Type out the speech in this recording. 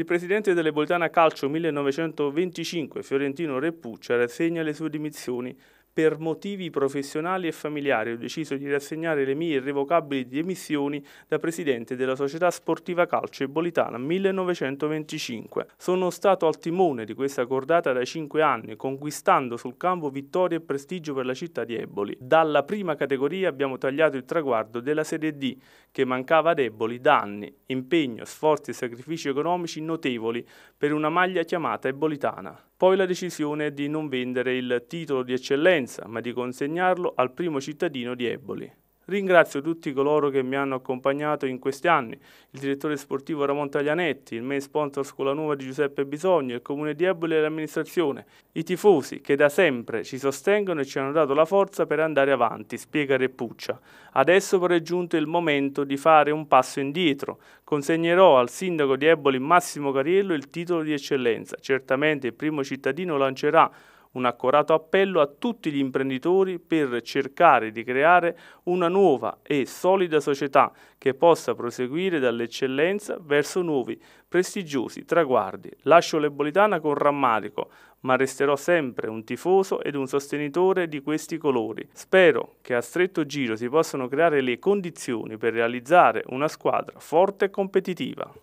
il presidente delle Boltana Calcio 1925 Fiorentino Reppuccia rassegna le sue dimissioni per motivi professionali e familiari ho deciso di rassegnare le mie irrevocabili dimissioni da presidente della società sportiva calcio ebolitana 1925. Sono stato al timone di questa cordata da cinque anni, conquistando sul campo vittoria e prestigio per la città di Eboli. Dalla prima categoria abbiamo tagliato il traguardo della Serie D, che mancava ad Eboli da anni. Impegno, sforzi e sacrifici economici notevoli per una maglia chiamata ebolitana. Poi la decisione di non vendere il titolo di eccellenza, ma di consegnarlo al primo cittadino di Eboli. Ringrazio tutti coloro che mi hanno accompagnato in questi anni, il direttore sportivo Ramon Taglianetti, il main sponsor Scuola Nuova di Giuseppe Bisogno, il Comune di Eboli e l'amministrazione, i tifosi che da sempre ci sostengono e ci hanno dato la forza per andare avanti, spiega Reppuccia. Adesso però è giunto il momento di fare un passo indietro. Consegnerò al sindaco di Eboli Massimo Cariello il titolo di eccellenza. Certamente il primo cittadino lancerà un accorato appello a tutti gli imprenditori per cercare di creare una nuova e solida società che possa proseguire dall'eccellenza verso nuovi prestigiosi traguardi. Lascio l'Ebolitana con rammarico, ma resterò sempre un tifoso ed un sostenitore di questi colori. Spero che a stretto giro si possano creare le condizioni per realizzare una squadra forte e competitiva.